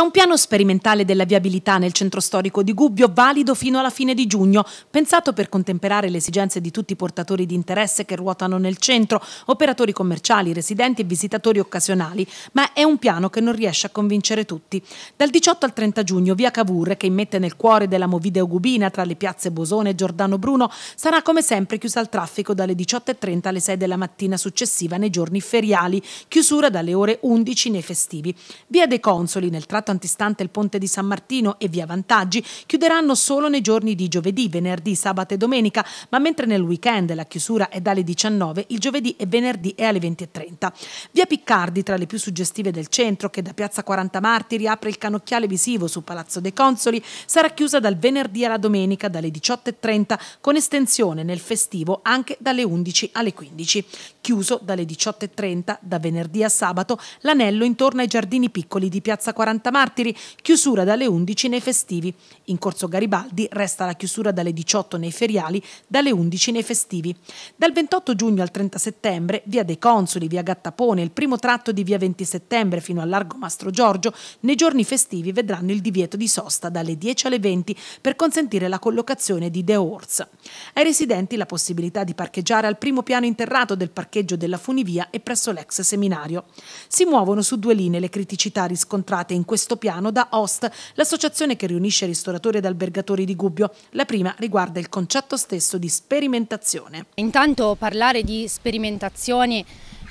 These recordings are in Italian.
C'è un piano sperimentale della viabilità nel centro storico di Gubbio valido fino alla fine di giugno, pensato per contemperare le esigenze di tutti i portatori di interesse che ruotano nel centro, operatori commerciali, residenti e visitatori occasionali, ma è un piano che non riesce a convincere tutti. Dal 18 al 30 giugno via Cavour, che immette nel cuore della Movida Ugubina tra le piazze Bosone e Giordano Bruno, sarà come sempre chiusa al traffico dalle 18.30 alle 6 della mattina successiva nei giorni feriali, chiusura dalle ore 11 nei festivi. Via dei Consoli nel tratto mercato antistante il ponte di San Martino e via Vantaggi chiuderanno solo nei giorni di giovedì, venerdì, sabato e domenica, ma mentre nel weekend la chiusura è dalle 19, il giovedì e venerdì è alle 20.30. Via Piccardi, tra le più suggestive del centro, che da Piazza 40 Marti riapre il canocchiale visivo su Palazzo dei Consoli, sarà chiusa dal venerdì alla domenica dalle 18.30 con estensione nel festivo anche dalle 11 alle 15. Chiuso dalle 18.30 da venerdì a sabato l'anello intorno ai giardini piccoli di Piazza 40 Marti Martiri, chiusura dalle 11 nei festivi. In Corso Garibaldi resta la chiusura dalle 18 nei feriali, dalle 11 nei festivi. Dal 28 giugno al 30 settembre, via dei Consoli, via Gattapone, il primo tratto di via 20 settembre fino al largo Mastro Giorgio, nei giorni festivi vedranno il divieto di sosta dalle 10 alle 20 per consentire la collocazione di The Horse. Ai residenti la possibilità di parcheggiare al primo piano interrato del parcheggio della funivia e presso l'ex seminario. Si muovono su due linee le criticità riscontrate in questo questo piano da Host, l'associazione che riunisce ristoratori ed albergatori di Gubbio. La prima riguarda il concetto stesso di sperimentazione. Intanto parlare di sperimentazione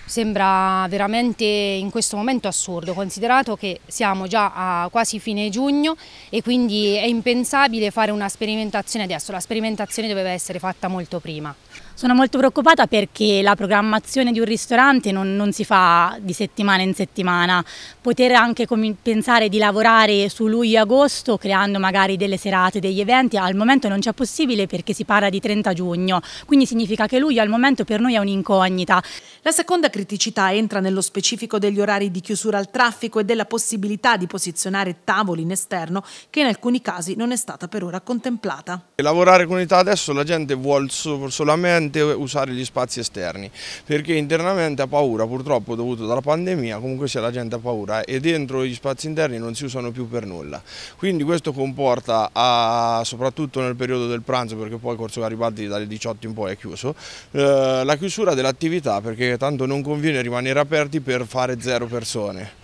sembra veramente in questo momento assurdo, considerato che siamo già a quasi fine giugno e quindi è impensabile fare una sperimentazione adesso, la sperimentazione doveva essere fatta molto prima. Sono molto preoccupata perché la programmazione di un ristorante non, non si fa di settimana in settimana. Poter anche pensare di lavorare su luglio e agosto creando magari delle serate, degli eventi, al momento non c'è possibile perché si parla di 30 giugno, quindi significa che luglio al momento per noi è un'incognita. La seconda criticità entra nello specifico degli orari di chiusura al traffico e della possibilità di posizionare tavoli in esterno che in alcuni casi non è stata per ora contemplata. Lavorare con l'età adesso la gente vuole solamente usare gli spazi esterni perché internamente ha paura purtroppo dovuto alla pandemia comunque sia la gente ha paura e dentro gli spazi interni non si usano più per nulla. Quindi questo comporta a, soprattutto nel periodo del pranzo perché poi Corso Garibaldi dalle 18 in poi è chiuso, eh, la chiusura dell'attività perché tanto non conviene rimanere aperti per fare zero persone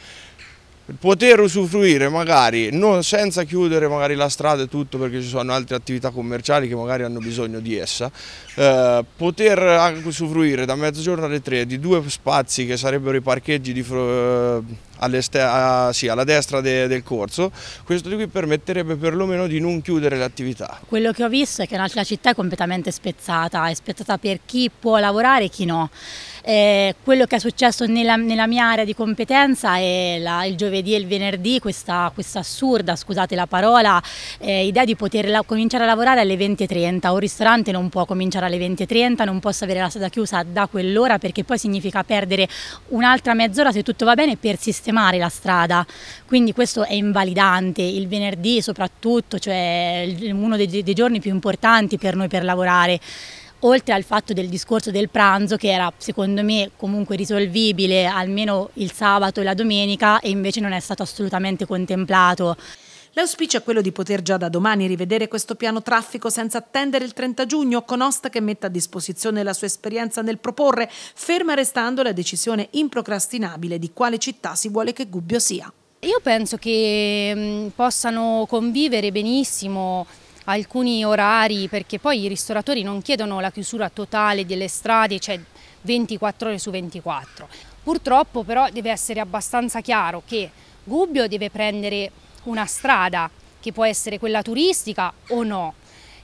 poter usufruire magari non senza chiudere magari la strada e tutto perché ci sono altre attività commerciali che magari hanno bisogno di essa eh, poter anche usufruire da mezzogiorno alle tre di due spazi che sarebbero i parcheggi di, eh, a, sì, alla destra de, del corso questo di qui permetterebbe perlomeno di non chiudere l'attività quello che ho visto è che la città è completamente spezzata è spezzata per chi può lavorare e chi no eh, quello che è successo nella, nella, mia area di competenza è la, il giovedì giovedì e il venerdì questa, questa assurda, scusate la parola, eh, idea di poter la, cominciare a lavorare alle 20.30. Un ristorante non può cominciare alle 20.30, non posso avere la strada chiusa da quell'ora perché poi significa perdere un'altra mezz'ora se tutto va bene per sistemare la strada. Quindi questo è invalidante. Il venerdì soprattutto, cioè uno dei, dei giorni più importanti per noi per lavorare oltre al fatto del discorso del pranzo che era secondo me comunque risolvibile almeno il sabato e la domenica e invece non è stato assolutamente contemplato. L'auspicio è quello di poter già da domani rivedere questo piano traffico senza attendere il 30 giugno con Osta che metta a disposizione la sua esperienza nel proporre, ferma restando la decisione improcrastinabile di quale città si vuole che Gubbio sia. Io penso che mm, possano convivere benissimo alcuni orari, perché poi i ristoratori non chiedono la chiusura totale delle strade, cioè 24 ore su 24. Purtroppo però deve essere abbastanza chiaro che Gubbio deve prendere una strada che può essere quella turistica o no.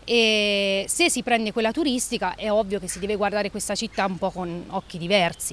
E se si prende quella turistica è ovvio che si deve guardare questa città un po' con occhi diversi.